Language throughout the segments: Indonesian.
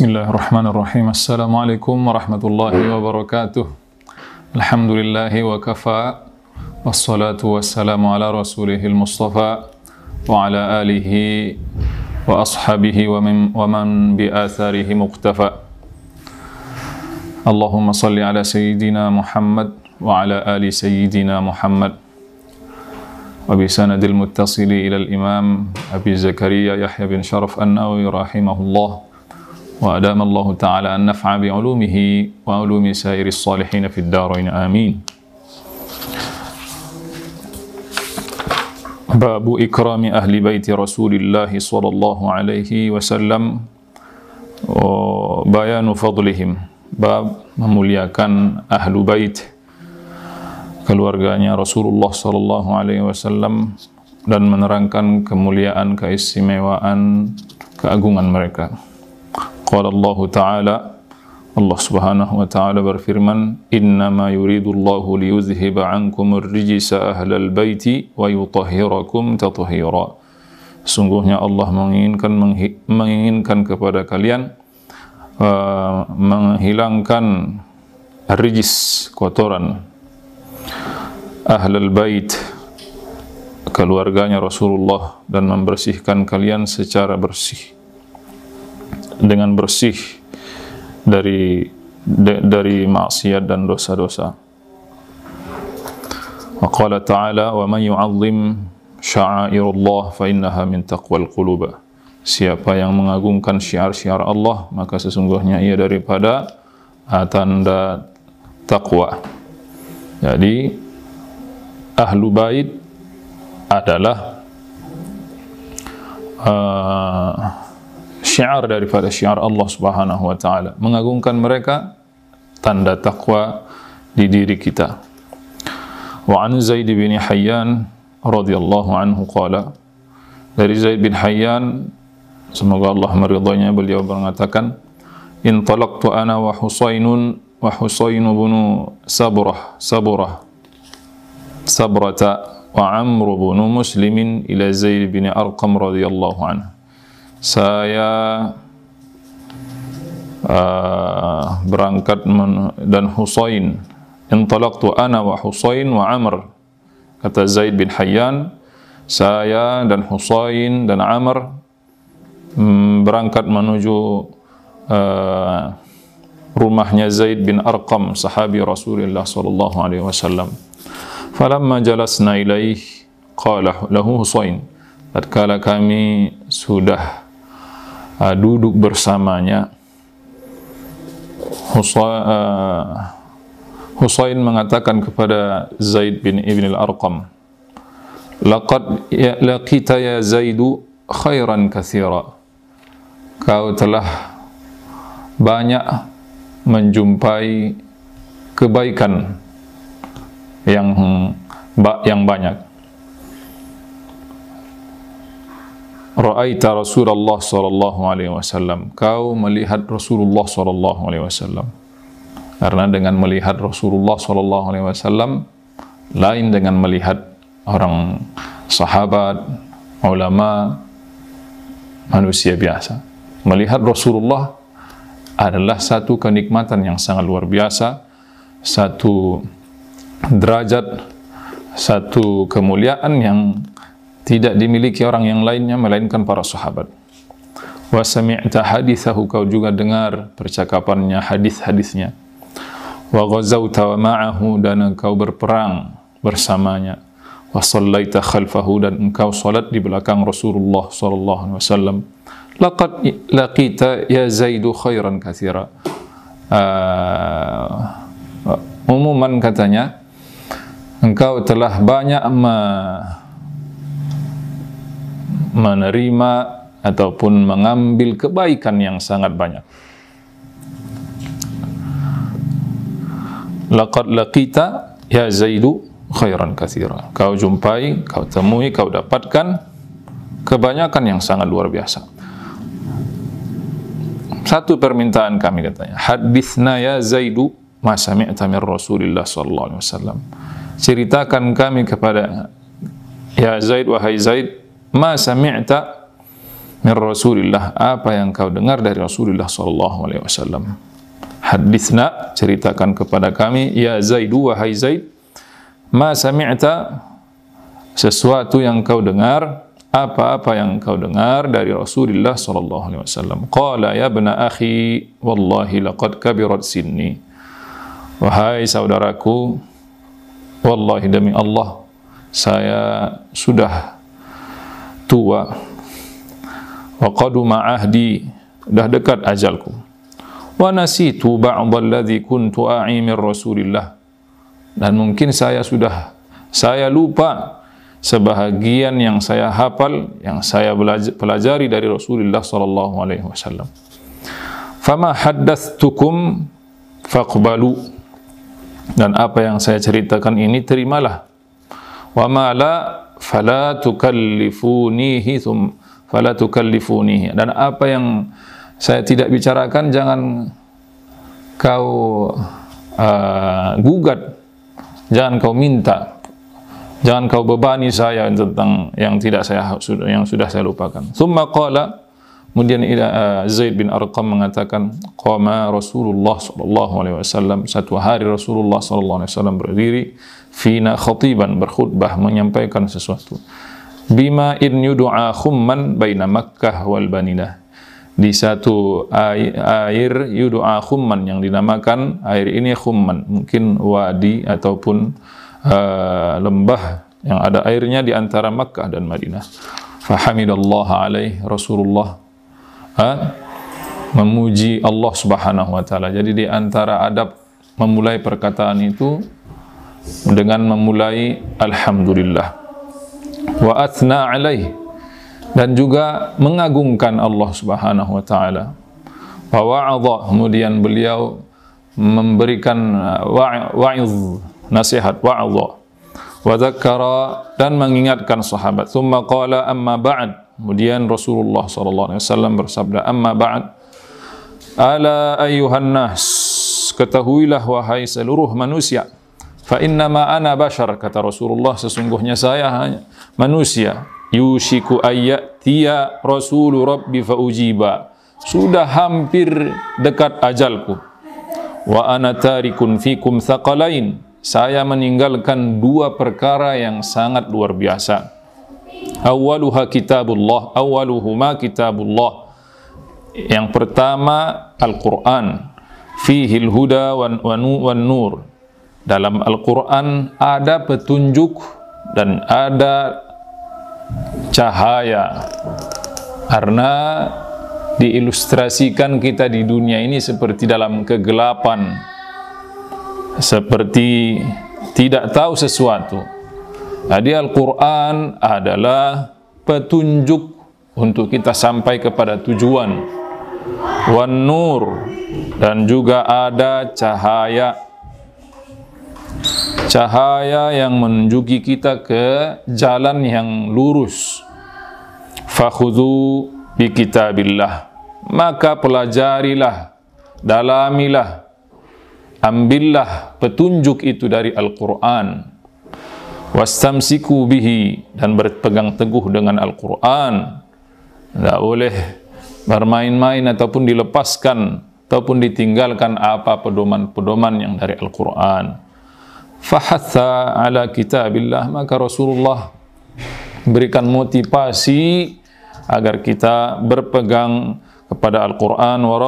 بسم الله الرحمن الرحيم السلام عليكم ورحمة الله وبركاته الحمد لله وكفى والصلاة والسلام على رسوله المصطفى وعلى آله وأصحابه ومن, ومن بآثاره مقتفى اللهم صل على سيدنا محمد وعلى آل سيدنا محمد وبسند المتصل إلى الإمام أبي زكريا يحيى بن شرف النووي رحمه الله وأدام الله تعالى أن نفع بعلومه وعلوم سائر الصالحين في الدارين آمين باب إكرام أهل بيت رسول الله صلى الله عليه وسلم وبيان فضلهم باب memuliakan ahlu bait keluarganya Rasulullah sallallahu alaihi wasallam dan menerangkan kemuliaan keistimewaan keagungan mereka. Allah Ta'ala Allah Subhanahu wa Ta'ala berfirman, "Innama yuridu Allah liyuzhiba ankum ar-rijsa ahlal baiti Sungguhnya Allah menginginkan menginginkan kepada kalian uh, menghilangkan rijis kotoran ahlul bait keluarganya Rasulullah dan membersihkan kalian secara bersih dengan bersih dari de, dari maksiat dan dosa-dosa. Wa ta'ala wa man yu'azzim sya'airullah fa innaha min taqwal qulub. Siapa yang mengagungkan syiar-syiar Allah, maka sesungguhnya ia daripada tanda takwa. Jadi ahlu bait adalah uh, syiar daripada syiar Allah Subhanahu wa taala. Mengagungkan mereka tanda takwa di diri kita. Wa an Zaid bin Hayyan radhiyallahu anhu qala dari Zaid bin Hayyan semoga Allah meridhoinya beliau mengatakan talaqtu ana wa Husainun wa Husain bin Sabrah Sabrah Sabrata wa Amr bin Muslimin ila Zaid bin Arqam radhiyallahu anhu saya uh, berangkat men, dan Husain intalaqtu ana wa Husain wa Amr kata Zaid bin Hayyan saya dan Husain dan Amr mm, berangkat menuju uh, rumahnya Zaid bin Arqam sahabi Rasulullah sallallahu alaihi wasallam falamma jalasna ilaih qala lahu Husain tatkala kami sudah uh, duduk bersamanya. Husay, uh, Husain mengatakan kepada Zaid bin Ibn al-Arqam, "Laqad ya, laqita ya Zaidu khairan kathira." Kau telah banyak menjumpai kebaikan yang yang banyak. Ra'aita Rasulullah sallallahu alaihi wasallam. Kau melihat Rasulullah sallallahu alaihi wasallam. Karena dengan melihat Rasulullah sallallahu alaihi wasallam lain dengan melihat orang sahabat, ulama, manusia biasa. Melihat Rasulullah adalah satu kenikmatan yang sangat luar biasa, satu derajat, satu kemuliaan yang tidak dimiliki orang yang lainnya melainkan para sahabat. Wa sami'ta hadithahu kau juga dengar percakapannya, hadis-hadisnya. Wa ghazawta ma'ahu dan engkau berperang bersamanya. Wa sallaita khalfahu dan engkau salat di belakang Rasulullah sallallahu alaihi wasallam. Laqad laqita ya Zaidu khairan katsira. Uh, umuman katanya engkau telah banyak ma menerima ataupun mengambil kebaikan yang sangat banyak. Laqad laqita ya Zaidu khairan katsira. Kau jumpai, kau temui, kau dapatkan kebanyakan yang sangat luar biasa. Satu permintaan kami katanya, hadithna ya Zaidu ma sami'ta min Rasulillah sallallahu alaihi wasallam. Ceritakan kami kepada Ya Zaid wahai Zaid ma sami'ta min Rasulillah apa yang kau dengar dari Rasulullah sallallahu alaihi wasallam Hadisna ceritakan kepada kami ya Zaid wahai Zaid ma sami'ta sesuatu yang kau dengar apa-apa yang kau dengar dari Rasulullah sallallahu alaihi wasallam qala ya bna akhi wallahi laqad kabirat sinni wahai saudaraku wallahi demi Allah saya sudah tua wa qaduma ahdi dah dekat ajalku wa nasitu ba'dalladzi kuntu a'imir rasulillah dan mungkin saya sudah saya lupa sebahagian yang saya hafal yang saya pelajari dari Rasulullah sallallahu alaihi wasallam fama haddatstukum faqbalu dan apa yang saya ceritakan ini terimalah wa ma la fala tukallifunihi thum fala tukallifunihi dan apa yang saya tidak bicarakan jangan kau uh, gugat jangan kau minta jangan kau bebani saya tentang yang tidak saya yang sudah saya lupakan thumma qala kemudian uh, Zaid bin Arqam mengatakan qama Rasulullah sallallahu alaihi wasallam satu hari Rasulullah sallallahu alaihi wasallam berdiri fina khutiban berkhutbah menyampaikan sesuatu. Bima in yudu'a khumman baina Makkah wal Banilah. Di satu air, air yudu'a khumman yang dinamakan air ini khumman, mungkin wadi ataupun uh, lembah yang ada airnya di antara Makkah dan Madinah. Fahamidallah alaih Rasulullah ha? memuji Allah Subhanahu wa taala. Jadi di antara adab memulai perkataan itu dengan memulai alhamdulillah wa athna alaih dan juga mengagungkan Allah Subhanahu wa taala. Wa wa'adha kemudian beliau memberikan uh, wa'iz nasihat wa'adha wa dzakara dan mengingatkan sahabat. Thumma qala amma ba'd. Kemudian Rasulullah sallallahu alaihi wasallam bersabda, "Amma ba'd. Ala ayyuhan nas, ketahuilah wahai seluruh manusia, Fa inna ma ana bashar kata Rasulullah sesungguhnya saya hanya manusia. Yushiku ayyatiya rasulu rabbi faujiba Sudah hampir dekat ajalku. Wa ana tarikun fikum thaqalain. Saya meninggalkan dua perkara yang sangat luar biasa. Awaluha kitabullah, awaluhuma kitabullah. Yang pertama Al-Qur'an. Fihil huda wan, wan nur dalam Al-Quran ada petunjuk dan ada cahaya. Karena diilustrasikan kita di dunia ini seperti dalam kegelapan. Seperti tidak tahu sesuatu. Jadi Al-Quran adalah petunjuk untuk kita sampai kepada tujuan. Wan Nur dan juga ada cahaya cahaya yang menunjuki kita ke jalan yang lurus. Fakhudhu bi kitabillah. Maka pelajarilah, dalamilah, ambillah petunjuk itu dari Al-Qur'an. Wastamsiku bihi dan berpegang teguh dengan Al-Qur'an. Tidak boleh bermain-main ataupun dilepaskan ataupun ditinggalkan apa pedoman-pedoman yang dari Al-Qur'an fahatha ala kitabillah maka Rasulullah berikan motivasi agar kita berpegang kepada Al-Qur'an wa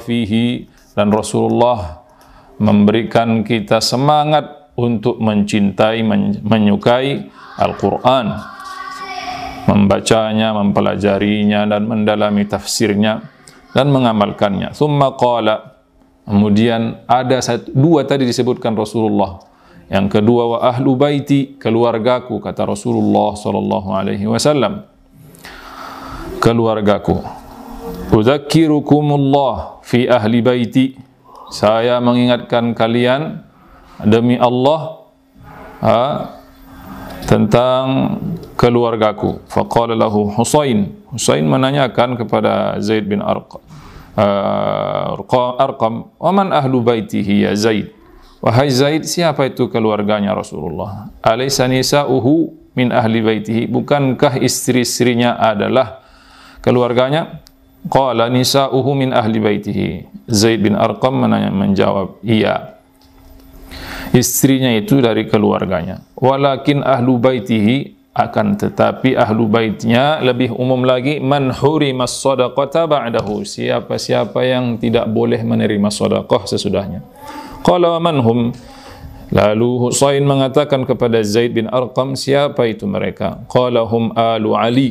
fihi dan Rasulullah memberikan kita semangat untuk mencintai menyukai Al-Qur'an membacanya mempelajarinya dan mendalami tafsirnya dan mengamalkannya thumma qala kemudian ada satu, dua tadi disebutkan Rasulullah yang kedua wa ahlu baiti, keluargaku kata Rasulullah sallallahu alaihi wasallam. Keluargaku. Udzakirukumullah fi ahli baiti. Saya mengingatkan kalian demi Allah ha, tentang keluargaku. Faqala lahu Husain. Husain menanyakan kepada Zaid bin eh, Arqam. Uh, Arqam, "Waman ahlu baitihi ya Zaid?" Wahai Zaid, siapa itu keluarganya Rasulullah? Alaysa nisa'uhu min ahli baitihi. Bukankah istri-istrinya adalah keluarganya? Qala nisa'uhu min ahli baitihi. Zaid bin Arqam menanya, menjawab, iya. Istrinya itu dari keluarganya. Walakin ahlu baitihi akan tetapi ahlu baitnya lebih umum lagi man hurimas sadaqata ba'dahu siapa siapa yang tidak boleh menerima sedekah sesudahnya Qala wa man Lalu Husain mengatakan kepada Zaid bin Arqam, siapa itu mereka? Qala hum alu Ali.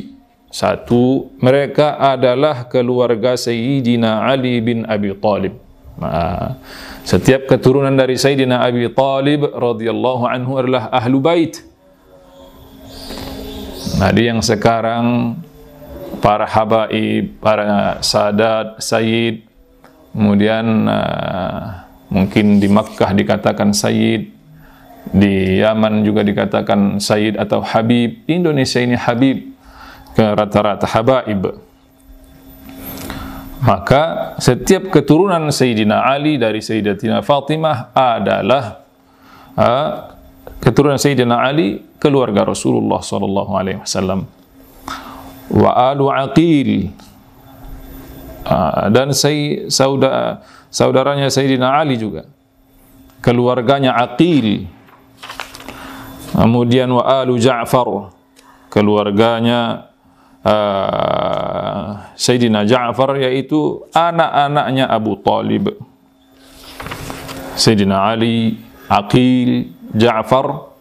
Satu, mereka adalah keluarga Sayyidina Ali bin Abi Talib. Nah, setiap keturunan dari Sayyidina Abi Talib radhiyallahu anhu adalah ahlu bait. Nah, dia yang sekarang para habaib, para sadat, sayyid, kemudian uh, Mungkin di Makkah dikatakan Sayyid, di Yaman juga dikatakan Sayyid atau Habib. Indonesia ini Habib ke rata-rata habaib. Maka setiap keturunan Sayyidina Ali dari Sayyidatina Fatimah adalah uh, keturunan Sayyidina Ali keluarga Rasulullah sallallahu alaihi wasallam. Wa alu Aqil uh, dan saudara saudaranya Sayyidina Ali juga. Keluarganya Aqil. Kemudian wa alu Ja'far. Keluarganya uh, Sayyidina Ja'far yaitu anak-anaknya Abu Talib. Sayyidina Ali, Aqil, Ja'far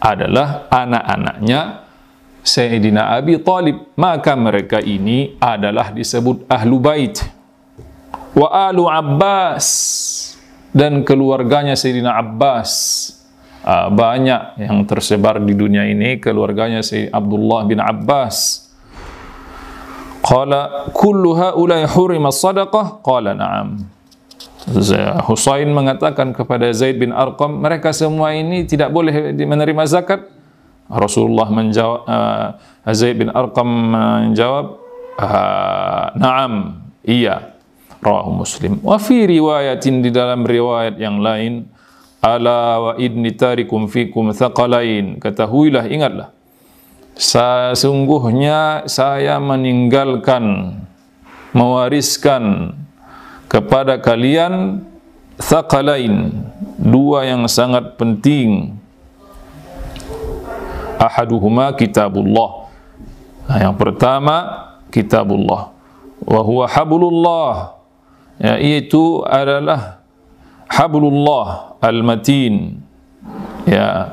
adalah anak-anaknya Sayyidina Abi Talib. Maka mereka ini adalah disebut Ahlu Bait wa alu Abbas dan keluarganya Sayyidina Abbas. Uh, banyak yang tersebar di dunia ini keluarganya Sayyid Abdullah bin Abbas. Qala kullu haula hurima sadaqah? Qala na'am. Husain mengatakan kepada Zaid bin Arqam, mereka semua ini tidak boleh menerima zakat. Rasulullah menjawab, uh, Zaid bin Arqam menjawab, uh, na'am, iya. Rawahu Muslim. Wa fi riwayatin di dalam riwayat yang lain, ala wa idni tarikum fikum thaqalain. Ketahuilah, ingatlah. Sesungguhnya saya meninggalkan, mewariskan kepada kalian thaqalain, dua yang sangat penting. Ahaduhuma kitabullah. Nah, yang pertama kitabullah. Wa huwa hablullah yaitu ya, adalah hablullah al-matin ya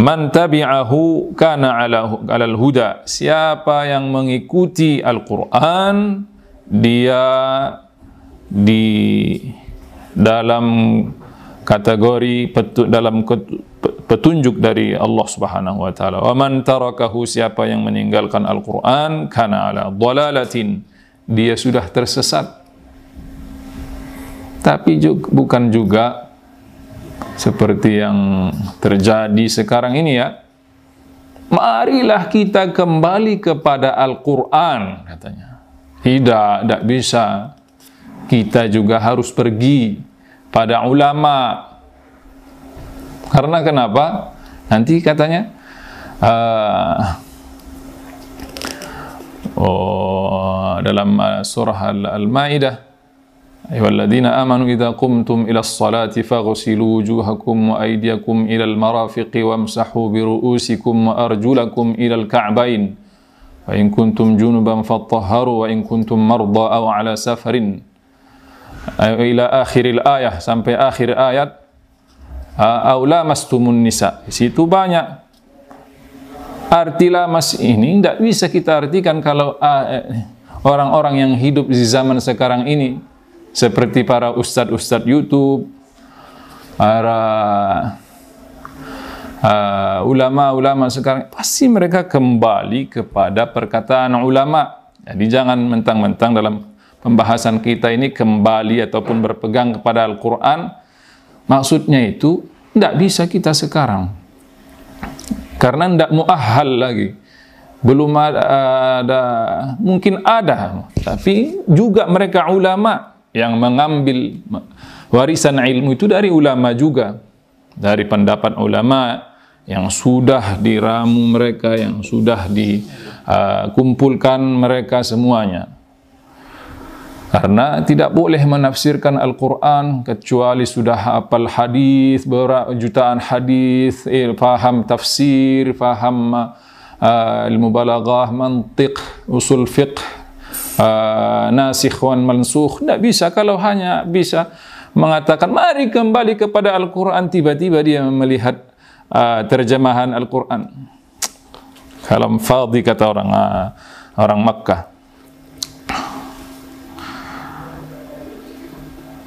man tabi'ahu kana ala alal huda siapa yang mengikuti Al-Qur'an dia di dalam kategori petu, dalam petunjuk dari Allah Subhanahu wa taala. Wa man tarakahu siapa yang meninggalkan Al-Qur'an kana ala dhalalatin dia sudah tersesat tapi juga, bukan juga seperti yang terjadi sekarang ini ya. Marilah kita kembali kepada Al-Quran, katanya. Tidak, tidak bisa. Kita juga harus pergi pada ulama. Karena kenapa? Nanti katanya, uh, oh, dalam uh, surah Al-Ma'idah, أيها الذين آمنوا إذا قمتم إلى الصلاة فاغسلوا وجوهكم وأيديكم إلى المرافق وامسحوا برؤوسكم وأرجلكم إلى الكعبين فإن كنتم جنبا فطهروا وإن كنتم مرضى أو على سفر إلى آخر الآية sampai akhir ayat أو لامستم النساء situ banyak arti lamas ini tidak bisa kita artikan kalau orang-orang yang hidup di zaman sekarang ini seperti para ustadz-ustadz YouTube, para uh, ulama-ulama uh, sekarang, pasti mereka kembali kepada perkataan ulama. Jadi jangan mentang-mentang dalam pembahasan kita ini kembali ataupun berpegang kepada Al-Quran. Maksudnya itu, tidak bisa kita sekarang. Karena tidak muahal lagi belum ada, uh, ada mungkin ada tapi juga mereka ulama yang mengambil warisan ilmu itu dari ulama juga dari pendapat ulama yang sudah diramu mereka yang sudah dikumpulkan uh, mereka semuanya karena tidak boleh menafsirkan Al-Quran kecuali sudah hafal hadis, jutaan hadis, eh, faham tafsir, faham uh, ilmu balaghah, mantiq, usul fiqh, uh, ah, nasikh mansukh. Tidak bisa kalau hanya bisa mengatakan mari kembali kepada Al-Quran tiba-tiba dia melihat uh, terjemahan Al-Quran kalam fadhi kata orang uh, orang Makkah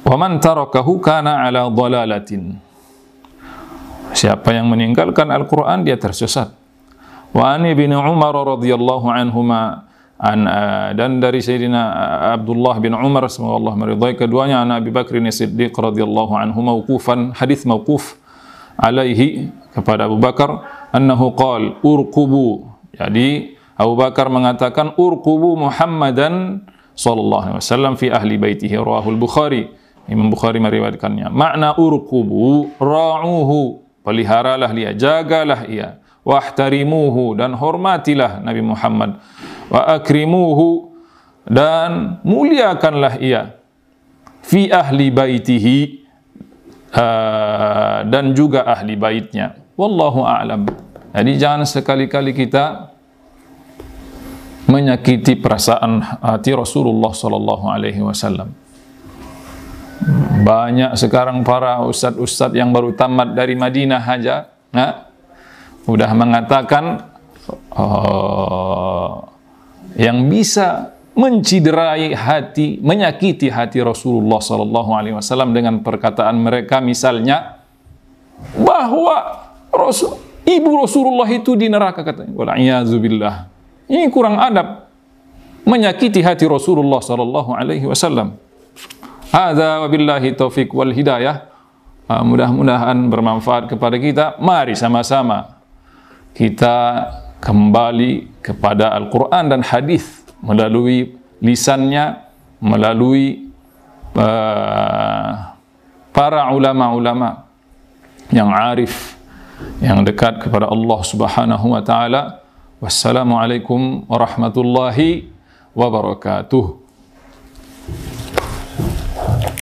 waman tarakahu kana ala dhalalatin siapa yang meninggalkan Al-Quran dia tersesat wa ani bin Umar radhiyallahu anhuma An, uh, dan dari Sayyidina eh, Abdullah bin Umar semoga Allah meridhai keduanya anak Abi Bakr Siddiq radhiyallahu anhu mauqufan hadis mauquf alaihi kepada Abu Bakar annahu qal urqubu jadi Abu Bakar mengatakan urqubu Muhammadan sallallahu alaihi wasallam fi ahli baitihi al Bukhari Imam Bukhari meriwayatkannya makna urqubu ra'uhu peliharalah dia jagalah ia wahtarimuhu dan hormatilah Nabi Muhammad wa akrimuhu dan muliakanlah ia fi ahli baitihi uh, dan juga ahli baitnya wallahu a'lam jadi jangan sekali-kali kita menyakiti perasaan hati Rasulullah sallallahu alaihi wasallam banyak sekarang para ustadz-ustadz yang baru tamat dari Madinah aja nah udah mengatakan eh, yang bisa menciderai hati, menyakiti hati Rasulullah Sallallahu Alaihi Wasallam dengan perkataan mereka, misalnya bahwa Rasul, ibu Rasulullah itu di neraka katanya. Walaiyazubillah. Ini kurang adab, menyakiti hati Rasulullah Sallallahu Alaihi Wasallam. Ada wabillahi taufik wal hidayah. Ah, mudah-mudahan bermanfaat kepada kita. Mari sama-sama kita kembali kepada Al-Quran dan hadis melalui lisannya, melalui uh, para ulama-ulama yang arif, yang dekat kepada Allah Subhanahu wa taala. Wassalamualaikum warahmatullahi wabarakatuh.